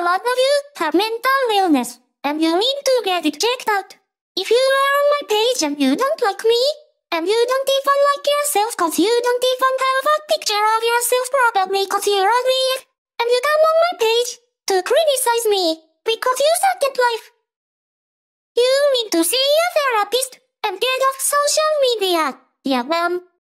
a lot of you have mental illness, and you need to get it checked out. If you are on my page and you don't like me, and you don't even like yourself cause you don't even have a picture of yourself probably cause you're ugly, and you come on my page to criticize me because you suck at life. You need to see a therapist and get off social media. Yeah, ma'am.